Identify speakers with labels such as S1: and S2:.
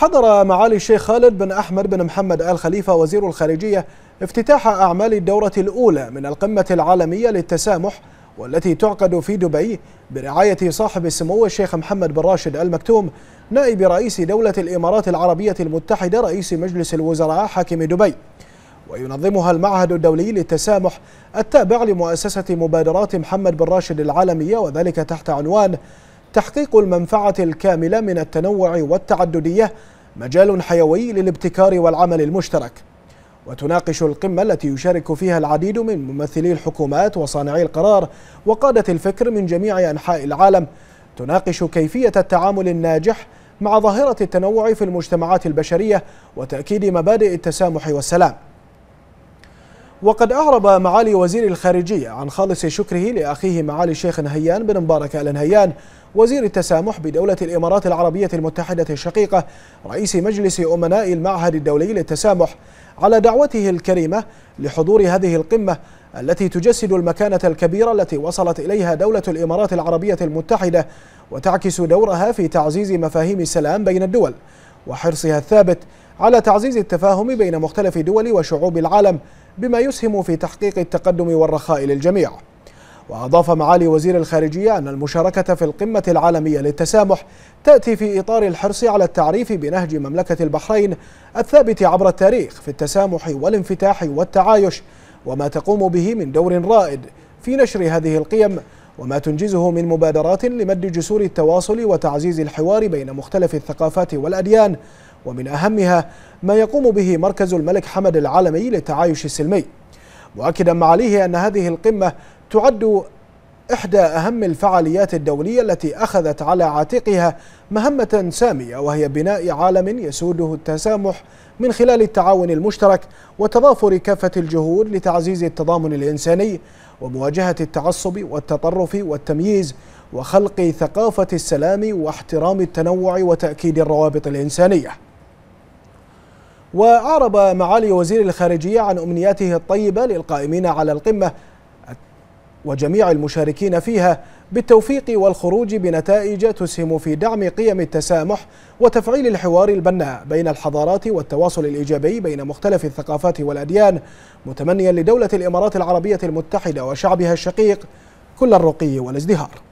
S1: حضر معالي الشيخ خالد بن أحمد بن محمد آل خليفة وزير الخارجية افتتاح أعمال الدورة الأولى من القمة العالمية للتسامح والتي تعقد في دبي برعاية صاحب السمو الشيخ محمد بن راشد المكتوم نائب رئيس دولة الإمارات العربية المتحدة رئيس مجلس الوزراء حاكم دبي وينظمها المعهد الدولي للتسامح التابع لمؤسسة مبادرات محمد بن راشد العالمية وذلك تحت عنوان تحقيق المنفعة الكاملة من التنوع والتعددية مجال حيوي للابتكار والعمل المشترك وتناقش القمة التي يشارك فيها العديد من ممثلي الحكومات وصانعي القرار وقادة الفكر من جميع أنحاء العالم تناقش كيفية التعامل الناجح مع ظاهرة التنوع في المجتمعات البشرية وتأكيد مبادئ التسامح والسلام وقد أعرب معالي وزير الخارجية عن خالص شكره لأخيه معالي الشيخ نهيان بن مبارك آل نهيان وزير التسامح بدولة الإمارات العربية المتحدة الشقيقة رئيس مجلس أمناء المعهد الدولي للتسامح على دعوته الكريمة لحضور هذه القمة التي تجسد المكانة الكبيرة التي وصلت إليها دولة الإمارات العربية المتحدة وتعكس دورها في تعزيز مفاهيم السلام بين الدول وحرصها الثابت على تعزيز التفاهم بين مختلف دول وشعوب العالم بما يسهم في تحقيق التقدم والرخاء للجميع وأضاف معالي وزير الخارجية أن المشاركة في القمة العالمية للتسامح تأتي في إطار الحرص على التعريف بنهج مملكة البحرين الثابت عبر التاريخ في التسامح والانفتاح والتعايش وما تقوم به من دور رائد في نشر هذه القيم وما تنجزه من مبادرات لمد جسور التواصل وتعزيز الحوار بين مختلف الثقافات والأديان ومن أهمها ما يقوم به مركز الملك حمد العالمي للتعايش السلمي مؤكدا معاليه أن هذه القمة تعد إحدى أهم الفعاليات الدولية التي أخذت على عاتقها مهمة سامية وهي بناء عالم يسوده التسامح من خلال التعاون المشترك وتضافر كافة الجهود لتعزيز التضامن الإنساني ومواجهة التعصب والتطرف والتمييز وخلق ثقافة السلام واحترام التنوع وتأكيد الروابط الإنسانية وأعرب معالي وزير الخارجية عن أمنياته الطيبة للقائمين على القمة وجميع المشاركين فيها بالتوفيق والخروج بنتائج تسهم في دعم قيم التسامح وتفعيل الحوار البناء بين الحضارات والتواصل الإيجابي بين مختلف الثقافات والأديان متمنيا لدولة الإمارات العربية المتحدة وشعبها الشقيق كل الرقي والازدهار